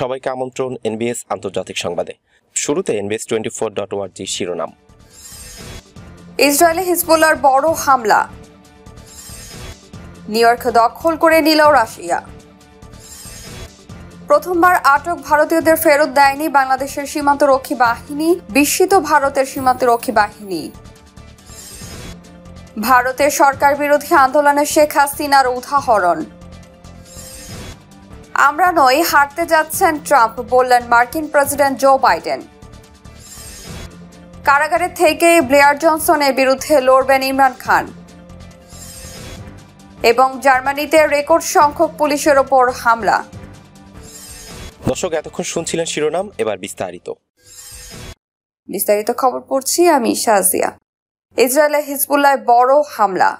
সবাইকে আমন্ত্রণ এনবিএস আন্তর্জাতিক সংবাদে শুরুতে এনবিএস টোয়েন্টি ফোর ডট ওয়ার্জি শিরোনাম ইসরায়েলে হিজবুল্লার বড় হামলা নিউ ইয়র্ক দখল করে নিল রাশিয়া প্রথমবার আটক ভারতীয়দের ফেরত দেয়নি বাংলাদেশের সীমান্ত রক্ষী বাহিনী বিস্মিত ভারতের সীমান্ত রক্ষী বাহিনী ভারতের সরকার বিরোধী আন্দোলনে শেখ হাসিনার উদাহরণ আমরা নই হাঁটতে যাচ্ছেন ট্রাম্প বললেন মার্কিন প্রেসিডেন্ট জো বাইডেন কারাগারে থেকে ব্লেয়ার জনসনের বিরুদ্ধে লড়বেন ইমরান খান এবং জার্মানিতে রেকর্ড সংখ্যক পুলিশের ওপর হামলা দর্শক এতক্ষণ শুনছিলেন শিরোনাম এবার বিস্তারিত বিস্তারিত খবর পড়ছি আমি শাহজিয়া ইসরায়েলে হিজবুল্লায় বড় হামলা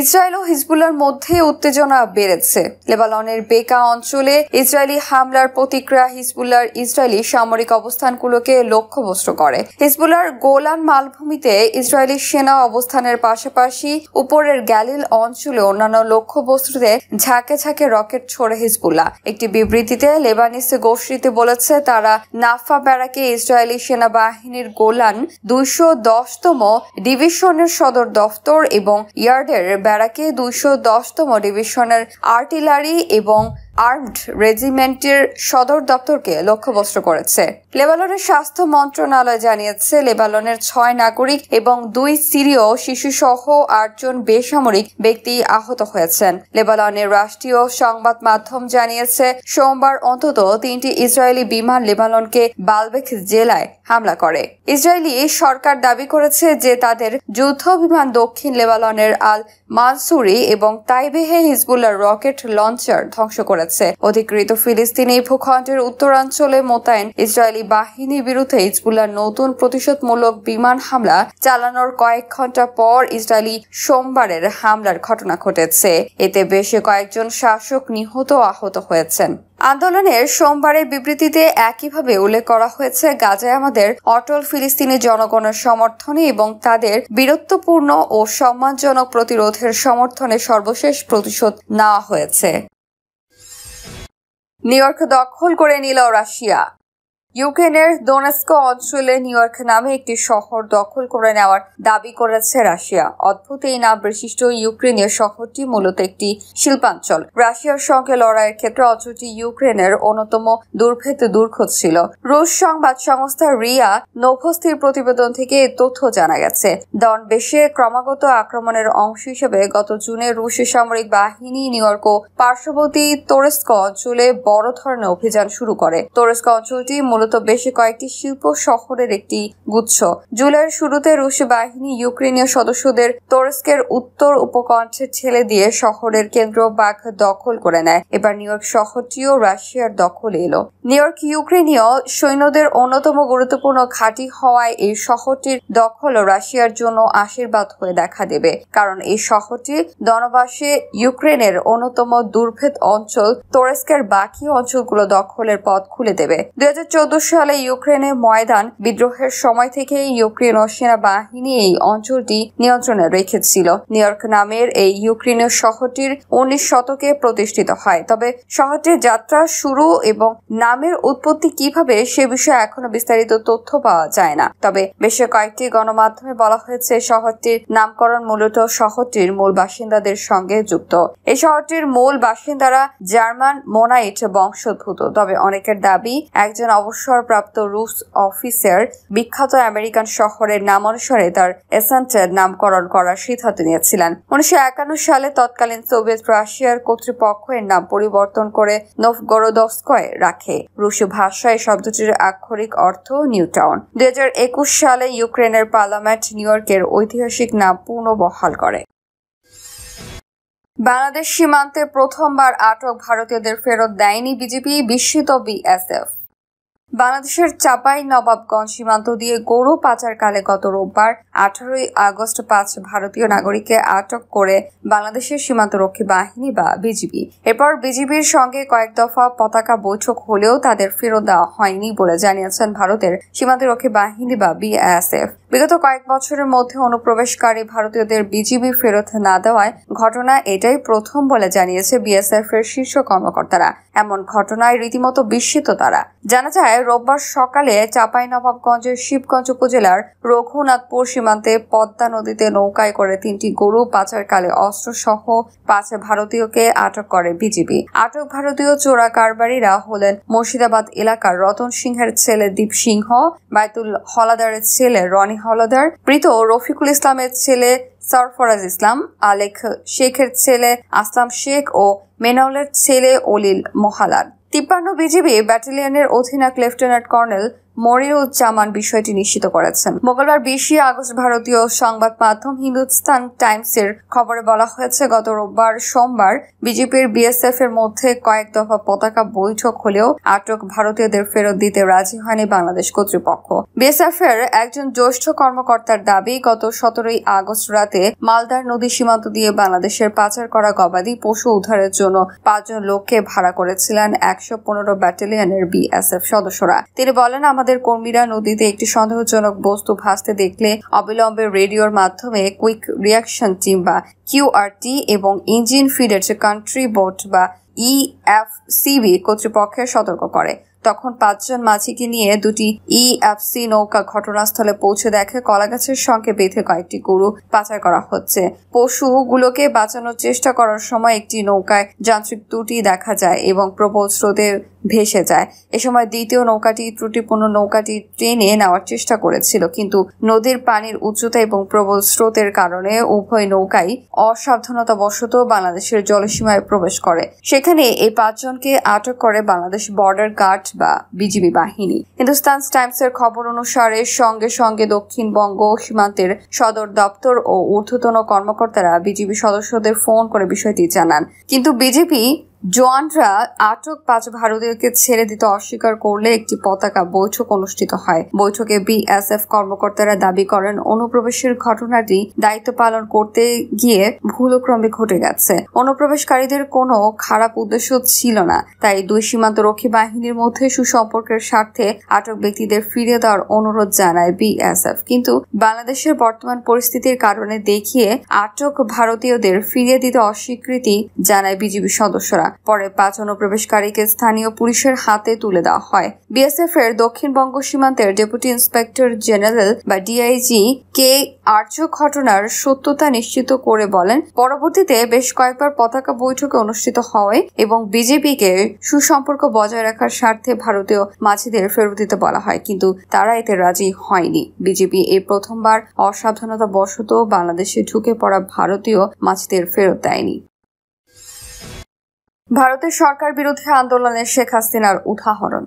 ইসরায়েল ও হিজবুল্লার মধ্যে উত্তেজনা বেড়েছে লেবাননের বেকা অঞ্চলে ইসরায়েলি হামলার প্রতিক্রিয়া হিজবুল্লার ইসরায়েলি সামরিক অবস্থানগুলোকে লক্ষ্যভ্রষ্ট করে হিজবুল্লার গোলান মালভূমিতে ইসরায়েলি সেনা অবস্থানের পাশাপাশি উপরের গ্যালিল অঞ্চলে অন্যান্য লক্ষ্যবস্তুতে ঝাঁকে ঝাঁকে রকেট ছোড়ে হিজবুল্লা একটি বিবৃতিতে লেবানিস গোষ্ঠীতে বলেছে তারা নাফা ব্যারাকে ইসরায়েলি সেনাবাহিনীর গোলান দুইশো দশতম ডিভিশনের সদর দফতর এবং ইয়ার্ডের ব্যারাকে দুইশো দশতম ডিভিশনের আর্টিলারি এবং আর্মড রেজিমেন্টের সদর দপ্তরকে লক্ষ্যবস্ত্র করেছে লেবাননের স্বাস্থ্য মন্ত্রণালয় জানিয়েছে লেবাননের ছয় নাগরিক এবং দুই সিরীয় শিশুসহ আটজন বেসামরিক ব্যক্তি আহত হয়েছেন লেবাননের রাষ্ট্রীয় সংবাদ মাধ্যম জানিয়েছে সোমবার অন্তত তিনটি ইসরায়েলি বিমান লেবাননকে বালবেক জেলায় হামলা করে ইসরায়েলি সরকার দাবি করেছে যে তাদের যুদ্ধ বিমান দক্ষিণ লেবাননের আল মানসুরি এবং তাইবেহে হিজবুল্লাহ রকেট লঞ্চার ধ্বংস করেছে হয়েছে অধিকৃত ফিলিস্তিনি ভূখণ্ডের উত্তরাঞ্চলে মোতায়েন ইসরায়েলি বাহিনীর বিরুদ্ধে ইজবুল্লার নতুন প্রতিশোধমূলক বিমান হামলা চালানোর কয়েক ঘন্টা পর ইসরায়েলি সোমবারের হামলার ঘটনা ঘটেছে এতে বেশ কয়েকজন শাসক নিহত আহত হয়েছেন আন্দোলনের সোমবারের বিবৃতিতে একইভাবে উল্লেখ করা হয়েছে গাজায় আমাদের অটল ফিলিস্তিনি জনগণের সমর্থনে এবং তাদের বীরত্বপূর্ণ ও সম্মানজনক প্রতিরোধের সমর্থনে সর্বশেষ প্রতিশোধ নেওয়া হয়েছে নিউ ইয়র্ক দখল করে নিল রাশিয়া ইউক্রেনের দোনেস্ক অঞ্চলে নিউ ইয়র্ক নামে একটি শহর দখল করে নেওয়ার দাবি করেছে রাশিয়া অদ্ভুত এই নাম বিশিষ্ট ইউক্রেনীয় শহরটি মূলত একটি শিল্পাঞ্চল রাশিয়ার সঙ্গে লড়াইয়ের ক্ষেত্রে অঞ্চলটি ইউক্রেনের অন্যতম দুর্ভেদ দুর্ঘ ছিল রুশ সংবাদ সংস্থা রিয়া নৌভস্থির প্রতিবেদন থেকে তথ্য জানা গেছে বেশে ক্রমাগত আক্রমণের অংশ হিসেবে গত জুনে রুশ সামরিক বাহিনী নিউ ইয়র্ক ও পার্শ্ববর্তী তোরেস্ক অঞ্চলে বড় ধরনের অভিযান শুরু করে তোরেস্ক অঞ্চলটি মূলত বেশ কয়েকটি শিল্প শহরের একটি গুচ্ছ জুলাইয়ের শুরুতে রুশ বাহিনী ইউক্রেনীয় সদস্যদের তোরস্কের উত্তর উপকণ্ঠে ছেলে দিয়ে শহরের কেন্দ্র বাঘ দখল করে নেয় এবার নিউ ইয়র্ক শহরটিও রাশিয়ার দখলে এলো নিউ ইয়র্ক ইউক্রেনীয় সৈন্যদের অন্যতম গুরুত্বপূর্ণ ঘাঁটি হওয়ায় এই শহরটির দখল রাশিয়ার জন্য আশীর্বাদ হয়ে দেখা দেবে কারণ এই শহরটি দনবাসে ইউক্রেনের অন্যতম দুর্ভেদ অঞ্চল তোরেস্কের বাকি অঞ্চলগুলো দখলের পথ খুলে দেবে দুই সালে ইউক্রেনের ময়দান বিদ্রোহের সময় থেকে ও সেনাবাহিনী এই অঞ্চলটি নিয়ন্ত্রণে রেখেছিল নিউ ইয়র্ক নামের এই ইউক্রেনের শহরটির উনিশ শতকে প্রতিষ্ঠিত হয় তবে শহরটির যাত্রা শুরু এবং নামের উৎপত্তি কিভাবে সে বিষয়ে এখনো বিস্তারিত তথ্য পাওয়া যায় না তবে বেশ কয়েকটি গণমাধ্যমে বলা হয়েছে শহরটির নামকরণ মূলত শহরটির মূল বাসিন্দাদের সঙ্গে যুক্ত এই শহরটির মূল বাসিন্দারা জার্মান মোনাইট বংশোদ্ভূত তবে অনেকের দাবি একজন অবশ্য অবসরপ্রাপ্ত রুশ অফিসার বিখ্যাত আমেরিকান শহরের নাম অনুসারে তার এসেন্টের নামকরণ করার সিদ্ধান্ত নিয়েছিলেন উনিশশো সালে তৎকালীন সোভিয়েত রাশিয়ার কর্তৃপক্ষ এর নাম পরিবর্তন করে নভগরোদস্কয় রাখে রুশ ভাষায় শব্দটির আক্ষরিক অর্থ নিউটাউন দুই সালে ইউক্রেনের পার্লামেন্ট নিউ ইয়র্কের ঐতিহাসিক নাম পুনঃবহাল করে বাংলাদেশ সীমান্তে প্রথমবার আটক ভারতীয়দের ফেরত দেয়নি বিজেপি বিস্মিত বিএসএফ বাংলাদেশের চাপাই নবাবগঞ্জ সীমান্ত দিয়ে গরু পাচারকালে গত রোববার আঠারোই আগস্ট পাঁচ ভারতীয় নাগরিককে আটক করে বাংলাদেশের সীমান্তরক্ষী বাহিনী বা বিজিবি এরপর বিজিবির সঙ্গে কয়েক দফা পতাকা বৈঠক হলেও তাদের ফেরত দেওয়া হয়নি বলে জানিয়েছেন ভারতের সীমান্তরক্ষী বাহিনী বা বিএসএফ বিগত কয়েক বছরের মধ্যে অনুপ্রবেশকারী ভারতীয়দের বিজিবি ফেরত না দেওয়ায় ঘটনা এটাই প্রথম বলে জানিয়েছে বিএসএফ এর শীর্ষ কর্মকর্তারা এমন ঘটনায় রীতিমতো বিস্মিত তারা জানা যায় জেলায় রোববার সকালে চাঁপাইনবাবগঞ্জের শিবগঞ্জ উপজেলার রঘুনাথপুর সীমান্তে পদ্মা নদীতে নৌকায় করে তিনটি গরু পাচারকালে অস্ত্রসহ পাঁচ ভারতীয়কে আটক করে বিজিবি আটক ভারতীয় চোরা কারবারিরা হলেন মুর্শিদাবাদ এলাকার রতন সিংহের ছেলে দীপ সিংহ বাইতুল হলাদারের ছেলে রনি হলাদার মৃত রফিকুল ইসলামের ছেলে সরফরাজ ইসলাম আলেখ শেখের ছেলে আসলাম শেখ ও মেনাউলের ছেলে অলিল মহালার তিপ্পান্ন বিজিবি ব্যাটালিয়নের অধিনায়ক লেফটেন্যান্ট কর্নেল মনিরুজ্জামান বিষয়টি নিশ্চিত করেছেন মঙ্গলবার বিশে আগস্ট ভারতীয় সংবাদ মাধ্যম হিন্দুস্তান টাইমসের খবরে বলা হয়েছে গত রোববার সোমবার বিজেপির বিএসএফ এর মধ্যে কয়েক দফা পতাকা বৈঠক হলেও আটক ভারতীয়দের ফেরত দিতে রাজি হয়নি বাংলাদেশ কর্তৃপক্ষ বিএসএফ এর একজন জ্যেষ্ঠ কর্মকর্তার দাবি গত সতেরোই আগস্ট রাতে মালদার নদী সীমান্ত দিয়ে বাংলাদেশের পাচার করা গবাদি পশু উদ্ধারের জন্য পাঁচজন লোককে ভাড়া করেছিলেন একশো পনেরো ব্যাটালিয়নের বিএসএফ সদস্যরা তিনি বলেন আমাদের তাদের কর্মীরা নদীতে একটি সন্দেহজনক বস্তু ভাসতে দেখলে অবিলম্বে রেডিওর মাধ্যমে কুইক রিয়াকশন টিম বা কিউআরটি এবং ইঞ্জিন ফিডের যে কান্ট্রি বোট বা ইএফসিবি কর্তৃপক্ষের সতর্ক করে তখন পাঁচজন মাঝিকে নিয়ে দুটি ইএফসি নৌকা ঘটনাস্থলে পৌঁছে দেখে কলাগাছের সঙ্গে বেঁধে কয়েকটি গরু পাচার করা হচ্ছে পশুগুলোকে বাঁচানোর চেষ্টা করার সময় একটি নৌকায় যান্ত্রিক ত্রুটি দেখা যায় এবং প্রবল স্রোতে ভেসে যায় এ সময় দ্বিতীয় নৌকাটি ত্রুটিপূর্ণ নৌকাটি টেনে নেওয়ার চেষ্টা করেছিল কিন্তু নদীর পানির উচ্চতা এবং প্রবল স্রোতের কারণে উভয় নৌকাই অসাবধানতাবশত বাংলাদেশের জলসীমায় প্রবেশ করে সেখানে এই পাঁচজনকে আটক করে বাংলাদেশ বর্ডার গার্ড বা বিজিবি বাহিনী হিন্দুস্তান এর খবর অনুসারে সঙ্গে সঙ্গে দক্ষিণবঙ্গ সীমান্তের সদর দপ্তর ও ঊর্ধ্বতন কর্মকর্তারা বিজিবি সদস্যদের ফোন করে বিষয়টি জানান কিন্তু বিজেপি জোয়ানরা আটক পাঁচ ভারতীয়কে ছেড়ে দিতে অস্বীকার করলে একটি পতাকা বৈঠক অনুষ্ঠিত হয় বৈঠকে বিএসএফ কর্মকর্তারা দাবি করেন অনুপ্রবেশের ঘটনাটি দায়িত্ব পালন করতে গিয়ে ভুলক্রমে ঘটে গেছে অনুপ্রবেশকারীদের কোনো খারাপ উদ্দেশ্য ছিল না তাই দুই সীমান্ত রক্ষী বাহিনীর মধ্যে সুসম্পর্কের স্বার্থে আটক ব্যক্তিদের ফিরে দেওয়ার অনুরোধ জানায় বিএসএফ কিন্তু বাংলাদেশের বর্তমান পরিস্থিতির কারণে দেখিয়ে আটক ভারতীয়দের ফিরিয়ে দিতে অস্বীকৃতি জানায় বিজিবি সদস্যরা পরে পাঁচ অনুপ্রবেশকারীকে স্থানীয় পুলিশের হাতে তুলে দেওয়া হয় বিএসএফ এর দক্ষিণবঙ্গ সীমান্তের ডেপুটি ইন্সপেক্টর জেনারেল বা ডিআইজি কে আর্য ঘটনার সত্যতা নিশ্চিত করে বলেন পরবর্তীতে বেশ কয়েকবার পতাকা বৈঠকে অনুষ্ঠিত হয় এবং বিজেপিকে সুসম্পর্ক বজায় রাখার স্বার্থে ভারতীয় মাঝিদের ফেরত দিতে বলা হয় কিন্তু তারা এতে রাজি হয়নি বিজেপি এই প্রথমবার অসাবধানতা বশত বাংলাদেশে ঢুকে পড়া ভারতীয় মাছদের ফেরত দেয়নি ভারতের সরকার বিরোধী আন্দোলনে শেখ হাসিনার উদাহরণ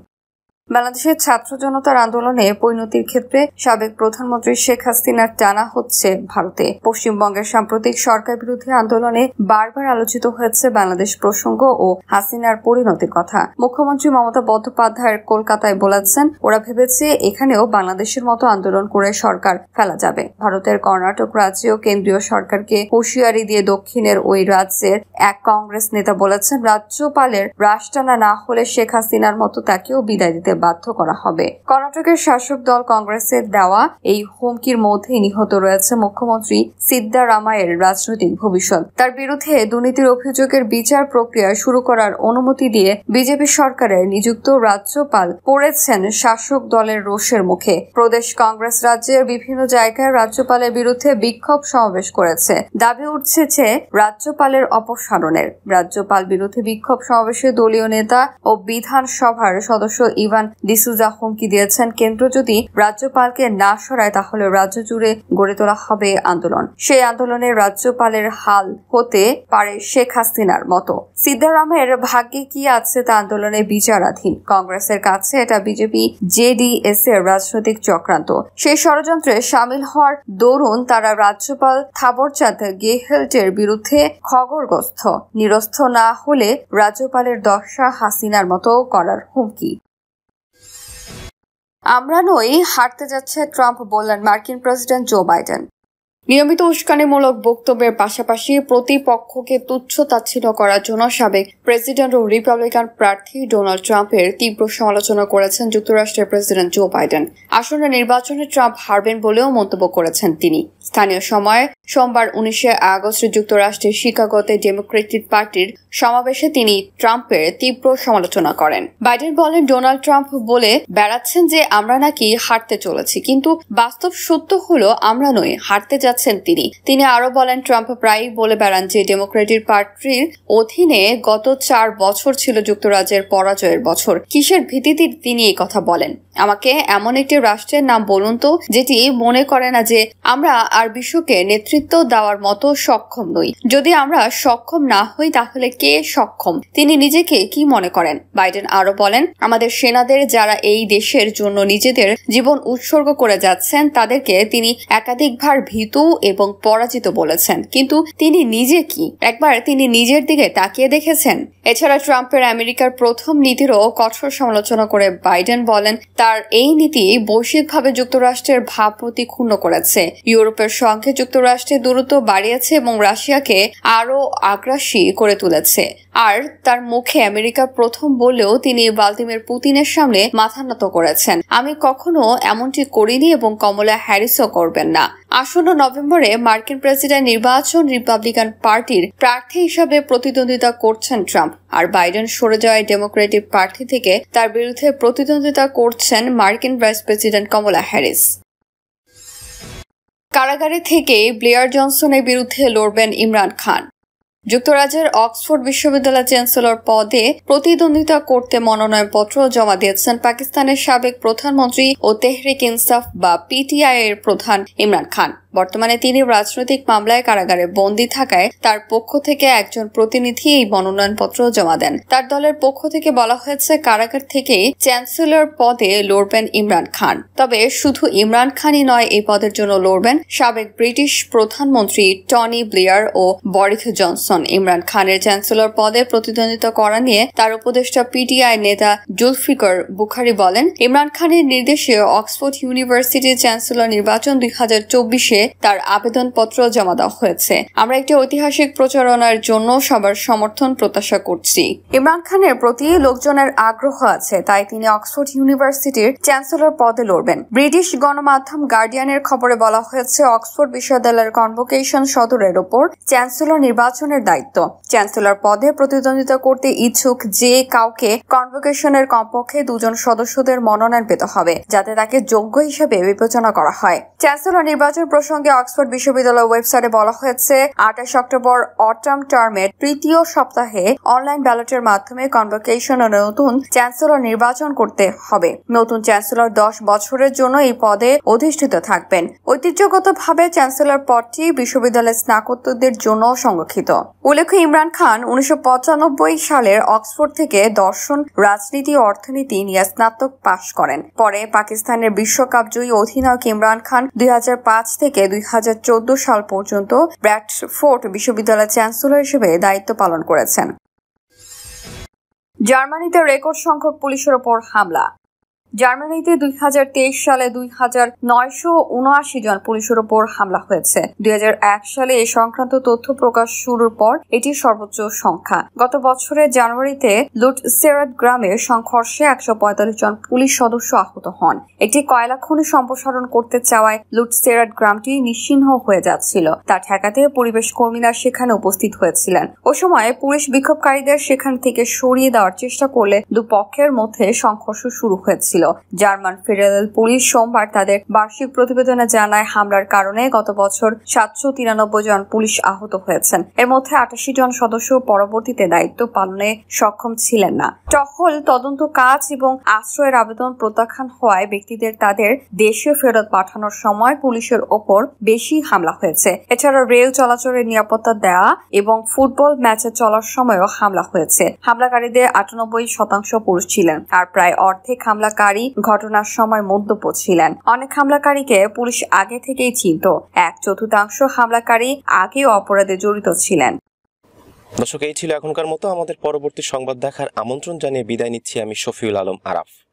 বাংলাদেশের ছাত্র জনতার আন্দোলনে পরিণতির ক্ষেত্রে সাবেক প্রধানমন্ত্রী শেখ হাসিনার টানা হচ্ছে ভারতে পশ্চিমবঙ্গের সাম্প্রতিক সরকার বিরোধী আন্দোলনে বারবার আলোচিত হয়েছে বাংলাদেশ প্রসঙ্গ ও হাসিনার পরিণতির কথা মুখ্যমন্ত্রী মমতা বন্দ্যোপাধ্যায় কলকাতায় বলেছেন ওরা ভেবেছে এখানেও বাংলাদেশের মতো আন্দোলন করে সরকার ফেলা যাবে ভারতের কর্ণাটক ও কেন্দ্রীয় সরকারকে হুঁশিয়ারি দিয়ে দক্ষিণের ওই রাজ্যের এক কংগ্রেস নেতা বলেছেন রাজ্যপালের টানা না হলে শেখ হাসিনার মতো তাকেও বিদায় দিতে বাধ্য করা হবে কর্ণাটকের শাসক দল কংগ্রেসের দেওয়া এই হুমকির মধ্যেই নিহত রয়েছে মুখ্যমন্ত্রী সিদ্ধারামায়ের রাজনৈতিক ভবিষ্যৎ তার বিরুদ্ধে দুর্নীতির অভিযোগের বিচার প্রক্রিয়া শুরু করার অনুমতি দিয়ে বিজেপি সরকারের নিযুক্ত রাজ্যপাল পড়েছেন শাসক দলের রোষের মুখে প্রদেশ কংগ্রেস রাজ্যের বিভিন্ন জায়গায় রাজ্যপালের বিরুদ্ধে বিক্ষোভ সমাবেশ করেছে দাবি উঠছে যে রাজ্যপালের অপসারণের রাজ্যপাল বিরুদ্ধে বিক্ষোভ সমাবেশে দলীয় নেতা ও বিধানসভার সদস্য ইভান ডিসুজা হুমকি দিয়েছেন কেন্দ্র যদি রাজ্যপালকে না সরায় তাহলে রাজ্য জুড়ে গড়ে তোলা হবে আন্দোলন সেই আন্দোলনে রাজ্যপালের হাল হতে পারে শেখ হাসিনার মতো সিদ্ধারামের ভাগ্যে কি আছে তা আন্দোলনে বিচারাধীন কংগ্রেসের কাছে এটা বিজেপি জেডিএস এর রাজনৈতিক চক্রান্ত সেই ষড়যন্ত্রে সামিল হওয়ার দরুন তারা রাজ্যপাল থাবরচাঁদ গেহেল্টের বিরুদ্ধে খগরগ্রস্ত নিরস্ত না হলে রাজ্যপালের দশা হাসিনার মতো করার হুমকি আমরা নই হারতে যাচ্ছে ট্রাম্প বললেন মার্কিন প্রেসিডেন্ট জো বাইডেন নিয়মিত উস্কানিমূলক বক্তব্যের পাশাপাশি প্রতিপক্ষকে তুচ্ছ তাচ্ছিন্ন করার জন্য সাবেক প্রেসিডেন্ট ও রিপাবলিকান প্রার্থী ডোনাল্ড ট্রাম্পের তীব্র সমালোচনা করেছেন যুক্তরাষ্ট্রের প্রেসিডেন্ট জো বাইডেন আসন্ন নির্বাচনে ট্রাম্প হারবেন বলেও মন্তব্য করেছেন তিনি স্থানীয় সময়ে সোমবার উনিশে আগস্ট যুক্তরাষ্ট্রের শিকাগোতে ডেমোক্রেটিক পার্টির সমাবেশে তিনি ট্রাম্পের তীব্র সমালোচনা করেন বাইডেন বলেন ডোনাল্ড ট্রাম্প বলে বেড়াচ্ছেন যে আমরা নাকি হারতে চলেছি কিন্তু বাস্তব সত্য হলো আমরা নই হারতে যাচ্ছি যাচ্ছেন তিনি তিনি আরো বলেন ট্রাম্প প্রায়ই বলে বেড়ান যে ডেমোক্রেটিক পার্টির অধীনে গত চার বছর ছিল যুক্তরাজ্যের পরাজয়ের বছর কিসের ভিত্তিতে তিনি এই কথা বলেন আমাকে এমন একটি রাষ্ট্রের নাম বলুন তো যেটি মনে করে না যে আমরা আর বিশ্বকে নেতৃত্ব দেওয়ার মতো সক্ষম নই যদি আমরা সক্ষম না হই তাহলে কে সক্ষম তিনি নিজেকে কি মনে করেন বাইডেন আরো বলেন আমাদের সেনাদের যারা এই দেশের জন্য নিজেদের জীবন উৎসর্গ করে যাচ্ছেন তাদেরকে তিনি একাধিকবার ভীত এবং পরাজিত বলেছেন কিন্তু তিনি নিজে কি একবার তিনি নিজের দিকে তাকিয়ে দেখেছেন এছাড়া ট্রাম্পের আমেরিকার প্রথম নীতিরও কঠোর সমালোচনা করে বাইডেন বলেন তার এই নীতি বৈশ্বিকভাবে যুক্তরাষ্ট্রের ভাবমূর্তি ক্ষুণ্ণ করেছে ইউরোপের সঙ্গে যুক্তরাষ্ট্রের দূরত্ব বাড়িয়েছে এবং রাশিয়াকে আরও আগ্রাসী করে তুলেছে আর তার মুখে আমেরিকা প্রথম বলেও তিনি ভ্লাদিমির পুতিনের সামনে মাথা নত করেছেন আমি কখনো এমনটি করিনি এবং কমলা হ্যারিসও করবেন না আসন্ন নভেম্বরে মার্কিন প্রেসিডেন্ট নির্বাচন রিপাবলিকান পার্টির প্রার্থী হিসাবে প্রতিদ্বন্দ্বিতা করছেন ট্রাম্প আর বাইডেন সরে যাওয়ায় ডেমোক্রেটিক প্রার্থী থেকে তার বিরুদ্ধে প্রতিদ্বন্দ্বিতা করছেন মার্কিন ভাইস প্রেসিডেন্ট কমলা হ্যারিস কারাগারে থেকে ব্লেয়ার জনসনের বিরুদ্ধে লড়বেন ইমরান খান যুক্তরাজ্যের অক্সফোর্ড বিশ্ববিদ্যালয় চ্যান্সেলর পদে প্রতিদ্বন্দ্বিতা করতে মনোনয়নপত্র জমা দিয়েছেন পাকিস্তানের সাবেক প্রধানমন্ত্রী ও তেহরিক ইনসাফ বা পিটিআই এর প্রধান ইমরান খান বর্তমানে তিনি রাজনৈতিক মামলায় কারাগারে বন্দী থাকায় তার পক্ষ থেকে একজন প্রতিনিধি এই মনোনয়নপত্র জমা দেন তার দলের পক্ষ থেকে বলা হয়েছে কারাগার থেকেই চ্যান্সেলর পদে লড়বেন ইমরান খান তবে শুধু ইমরান খানই নয় এই পদের জন্য লড়বেন সাবেক ব্রিটিশ প্রধানমন্ত্রী টনি ব্লেয়ার ও বরিথ জনসন ইমরান খানের চ্যান্সেলর পদে প্রতিদ্বন্দ্বিতা করা নিয়ে তার উপদেষ্টা পিটিআই নেতা জুলফিকর বুখারি বলেন ইমরান খানের নির্দেশে অক্সফোর্ড ইউনিভার্সিটির চ্যান্সেলর নির্বাচন দুই হাজার চব্বিশে দিয়ে তার আবেদনপত্র জমা দেওয়া হয়েছে আমরা একটি ঐতিহাসিক প্রচারণার জন্য সবার সমর্থন প্রত্যাশা করছি ইমরান খানের প্রতি লোকজনের আগ্রহ আছে তাই তিনি অক্সফোর্ড ইউনিভার্সিটির চ্যান্সেলর পদে লড়বেন ব্রিটিশ গণমাধ্যম গার্ডিয়ানের খবরে বলা হয়েছে অক্সফোর্ড বিশ্ববিদ্যালয়ের কনভোকেশন সদরের ওপর চ্যান্সেলর নির্বাচনের দায়িত্ব চ্যান্সেলর পদে প্রতিদ্বন্দ্বিতা করতে ইচ্ছুক যে কাউকে কনভোকেশনের কমপক্ষে দুজন সদস্যদের মনোনয়ন পেতে হবে যাতে তাকে যোগ্য হিসেবে বিবেচনা করা হয় চ্যান্সেলর নির্বাচন প্রসঙ্গ সঙ্গে অক্সফোর্ড বিশ্ববিদ্যালয় ওয়েবসাইটে বলা হয়েছে আঠাশ অক্টোবর অটাম টার্মের তৃতীয় সপ্তাহে অনলাইন ব্যালটের মাধ্যমে কনভোকেশন ও নতুন চ্যান্সেলর নির্বাচন করতে হবে নতুন চ্যান্সেলর দশ বছরের জন্য এই পদে অধিষ্ঠিত থাকবেন ঐতিহ্যগতভাবে চ্যান্সেলর পদটি বিশ্ববিদ্যালয়ের স্নাতকদের জন্য সংরক্ষিত উল্লেখ্য ইমরান খান উনিশশো সালের অক্সফোর্ড থেকে দর্শন রাজনীতি অর্থনীতি নিয়ে স্নাতক পাশ করেন পরে পাকিস্তানের বিশ্বকাপ জয়ী অধিনায়ক ইমরান খান দুই থেকে থেকে দুই সাল পর্যন্ত ব্র্যাডফোর্ড বিশ্ববিদ্যালয়ের চ্যান্সেলর হিসেবে দায়িত্ব পালন করেছেন জার্মানিতে রেকর্ড সংখ্যক পুলিশের ওপর হামলা জার্মানিতে দুই সালে দুই জন পুলিশের ওপর হামলা হয়েছে দুই সালে এ সংক্রান্ত তথ্য প্রকাশ শুরুর পর এটি সর্বোচ্চ সংখ্যা গত বছরের জানুয়ারিতে লুটসেরাত গ্রামের সংঘর্ষে একশো জন পুলিশ সদস্য আহত হন একটি কয়লা খনি সম্প্রসারণ করতে চাওয়ায় লুটসেরাত গ্রামটি নিশ্চিহ্ন হয়ে যাচ্ছিল তা ঠেকাতে পরিবেশ কর্মীরা সেখানে উপস্থিত হয়েছিলেন ও সময় পুলিশ বিক্ষোভকারীদের সেখান থেকে সরিয়ে দেওয়ার চেষ্টা করলে দুপক্ষের মধ্যে সংঘর্ষ শুরু হয়েছিল ছিল জার্মান ফেডারেল পুলিশ সোমবার তাদের বার্ষিক প্রতিবেদনে জানায় হামলার কারণে গত বছর সাতশো তিরানব্বই জন পুলিশ আহত হয়েছেন এর মধ্যে আটাশি জন সদস্য পরবর্তীতে দায়িত্ব পালনে সক্ষম ছিলেন না টহল তদন্ত কাজ এবং আশ্রয়ের আবেদন প্রত্যাখ্যান হওয়ায় ব্যক্তিদের তাদের দেশে ফেরত পাঠানোর সময় পুলিশের ওপর বেশি হামলা হয়েছে এছাড়া রেল চলাচলের নিরাপত্তা দেয়া এবং ফুটবল ম্যাচে চলার সময়ও হামলা হয়েছে হামলাকারীদের আটানব্বই শতাংশ পুরুষ ছিলেন আর প্রায় অর্ধেক হামলাকারী হামলাকারী ঘটনার সময় মদ্যপ ছিলেন অনেক হামলাকারীকে পুলিশ আগে থেকেই চিনত এক চতুর্থাংশ হামলাকারী আগেও অপরাধে জড়িত ছিলেন দর্শক এই ছিল এখনকার মতো আমাদের পরবর্তী সংবাদ দেখার আমন্ত্রণ জানিয়ে বিদায় নিচ্ছি আমি শফিউল আলম আরাফ